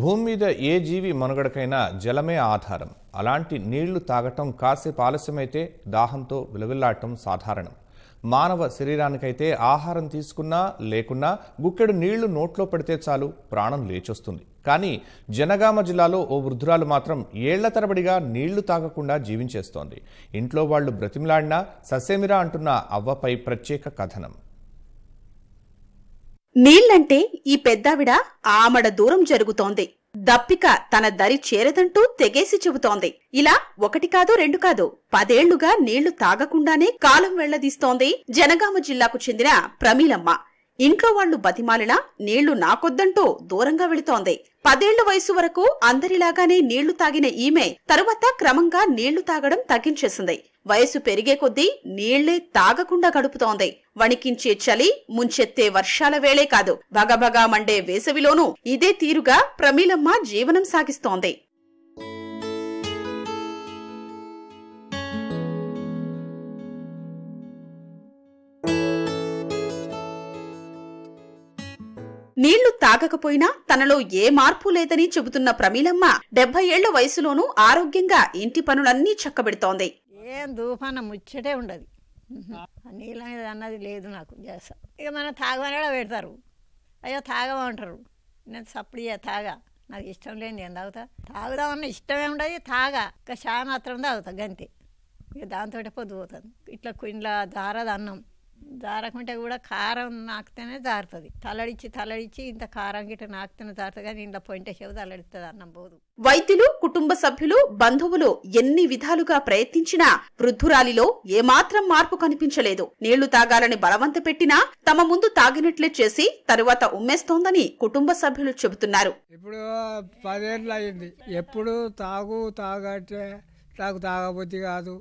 భూమి మీద ఏ జీవి మనుగడకైనా జలమే ఆధారం అలాంటి నీళ్లు తాగటం కాసేపు ఆలస్యమైతే దాహంతో విలవిల్లాటం సాధారణం మానవ శరీరానికైతే ఆహారం తీసుకున్నా లేకున్నా గుక్కెడు నీళ్లు నోట్లో పడితే చాలు ప్రాణం లేచొస్తుంది కానీ జనగామ జిల్లాలో ఓ వృద్ధురాలు మాత్రం ఏళ్ల తరబడిగా నీళ్లు తాగకుండా జీవించేస్తోంది ఇంట్లో వాళ్ళు బ్రతిమిలాడినా ససేమిరా అంటున్న అవ్వపై ప్రత్యేక కథనం నీళ్లంటే ఈ పెద్దావిడ ఆమడ దూరం జరుగుతోంది దప్పిక తన దరి చేరదంటూ తెగేసి చెబుతోంది ఇలా ఒకటి కాదు రెండు కాదు పదేళ్లుగా నీళ్లు తాగకుండానే కాలం వెళ్లదీస్తోంది జనగామ జిల్లాకు చెందిన ప్రమీలమ్మ ఇంట్లో వాళ్లు బతిమాలిన నీళ్లు నాకొద్దంటూ దూరంగా వెళుతోంది పదేళ్ల వయసు వరకు అందరిలాగానే నీళ్లు తాగిన ఈమె తరువాత క్రమంగా నీళ్లు తాగడం తగ్గించేసింది వయసు పెరిగే కొద్దీ నీళ్లే తాగకుండా గడుపుతోంది వణికించే చలి ముంచెత్తే వర్షాల వేళే కాదు భగభగా మండే వేసవిలోనూ ఇదే తీరుగా ప్రమీలమ్మ జీవనం సాగిస్తోంది నీళ్లు తాగకపోయినా తనలో ఏ మార్పు లేదని చెబుతున్న ప్రమీలమ్మ డెబ్బై ఏళ్ల వయసులోనూ ఆరోగ్యంగా ఇంటి పనులన్నీ చక్కబెడుతోంది ఏం దుఫాన ముచ్చటే ఉండదు నీళ్ళ మీద అన్నది లేదు నాకు గ్యాస్ ఇక మన తాగమనేలా పెడతారు అయ్యో తాగమంటారు నేను సప్లియా తాగా నాకు ఇష్టం లేని నేను తాగుతా తాగుదామన్న ఇష్టమే ఉండదు తాగా ఇంకా షా మాత్రం తాగుతా గంతే ఇక దాంతో పొద్దు పోతుంది ఇట్లా ఇంట్లో దారదన్నం అన్నం దారకుంటే కూడా కారం నాకితేనే జారుతుంది తలడిచ్చి తలడిచ్చి ఇంత కారం గిట్ట నాకితేనే జారుతుంది కానీ ఇంట్లో పొంటే చెవు తలడిస్తుంది అన్నం పోదు వైద్యులు కుటుంబ సభ్యులు బంధువులు ఎన్ని విధాలుగా ప్రయత్నించినా వృద్ధురాలిలో ఏమాత్రం మార్పు కనిపించలేదు నీళ్లు తాగాలని బలవంత పెట్టినా తమ ముందు తాగినట్లే చేసి తరువాత ఉమ్మేస్తోందని కుటుంబ సభ్యులు చెబుతున్నారు ఇప్పుడు అయింది ఎప్పుడు తాగు తాగంటే నాకు తాగబుద్ధి కాదు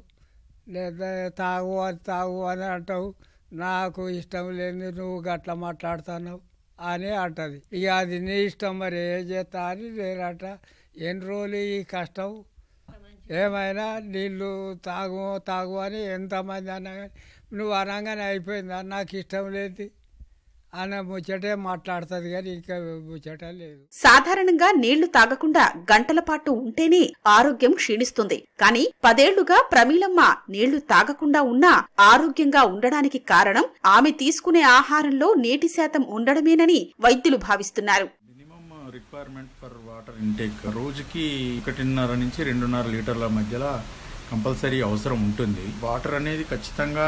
లేదా తాగు అది తాగు అని అంటావు నాకు ఇష్టం లేని నువ్వు గట్లా మాట్లాడుతున్నావు అని అంటది ఇక అది నీ ఇష్టం మరి ఏం చేస్తా అని నేనట ఎన్ని రోజులు ఈ కష్టం ఏమైనా నీళ్ళు తాగు తాగు అని ఎంతమంది అన్నా నువ్వు అనగానే అయిపోయిందా నాకు ఇష్టం లేదు మాట్లాడుతుంది కానీ లేదు సాధారణంగా నీళ్లు తాగకుండా గంటల పాటు ఉంటేనే ఆరోగ్యం క్షీణిస్తుంది కానీ పదేళ్లుగా ప్రమీలమ్మ నీళ్లు తాగకుండా ఉన్నా ఆరోగ్యంగా ఉండడానికి కారణం ఆమె తీసుకునే ఆహారంలో నీటి శాతం ఉండడమేనని వైద్యులు భావిస్తున్నారు రిక్వైర్మెంట్ ఫర్ వాటర్ రోజుకి ఒకటిన్నర నుంచి రెండున్నర లీటర్ల మధ్యలో కంపల్సరీ అవసరం ఉంటుంది వాటర్ అనేది ఖచ్చితంగా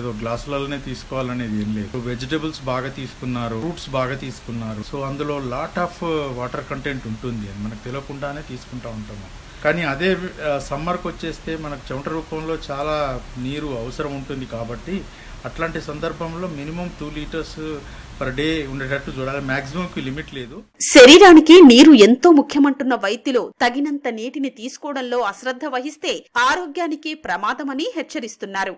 ఏదో గ్లాసులలోనే తీసుకోవాలనేది ఏం లేదు వెజిటేబుల్స్ బాగా తీసుకున్నారు ఫ్రూట్స్ బాగా తీసుకున్నారు సో అందులో లాట్ ఆఫ్ వాటర్ కంటెంట్ ఉంటుంది అని మనకు తెలియకుండానే తీసుకుంటా ఉంటాము కానీ అదే సమ్మర్కి వచ్చేస్తే మనకు చెమట రూపంలో చాలా నీరు అవసరం ఉంటుంది కాబట్టి అట్లాంటి సందర్భంలో minimum two litres per day ఉండేటట్టు చూడాలి మాక్సిమం కి లిమిట్ లేదు శరీరానికి నీరు ఎంతో ముఖ్యమంటున్న వైద్యులు తగినంత నీటిని తీసుకోవడంలో అశ్రద్ధ వహిస్తే ఆరోగ్యానికి ప్రమాదమని హెచ్చరిస్తున్నారు